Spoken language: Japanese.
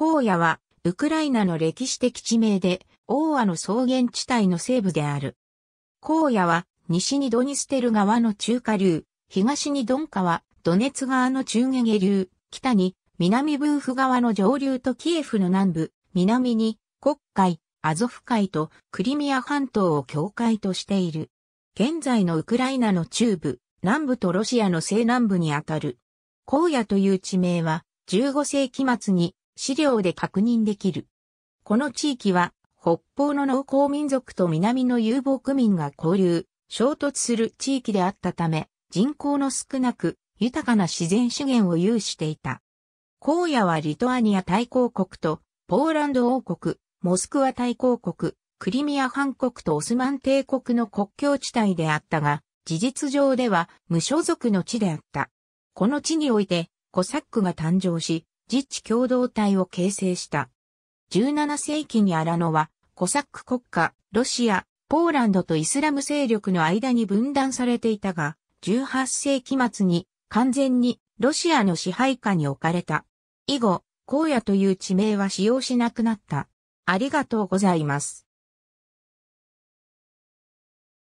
荒野は、ウクライナの歴史的地名で、大和の草原地帯の西部である。荒野は、西にドニステル川の中下流、東にドン川、ドネツ川の中下下流、北に、南ブーフ川の上流とキエフの南部、南に、黒海、アゾフ海とクリミア半島を境界としている。現在のウクライナの中部、南部とロシアの西南部にあたる。荒野という地名は、15世紀末に資料で確認できる。この地域は、北方の農耕民族と南の遊牧民が交流、衝突する地域であったため、人口の少なく、豊かな自然資源を有していた。荒野はリトアニア大公国と、ポーランド王国、モスクワ大公国、クリミア半国とオスマン帝国の国境地帯であったが、事実上では無所属の地であった。この地において、コサックが誕生し、自治共同体を形成した。17世紀にアラノは、コサック国家、ロシア、ポーランドとイスラム勢力の間に分断されていたが、18世紀末に完全にロシアの支配下に置かれた。以後、荒野という地名は使用しなくなった。ありがとうございます。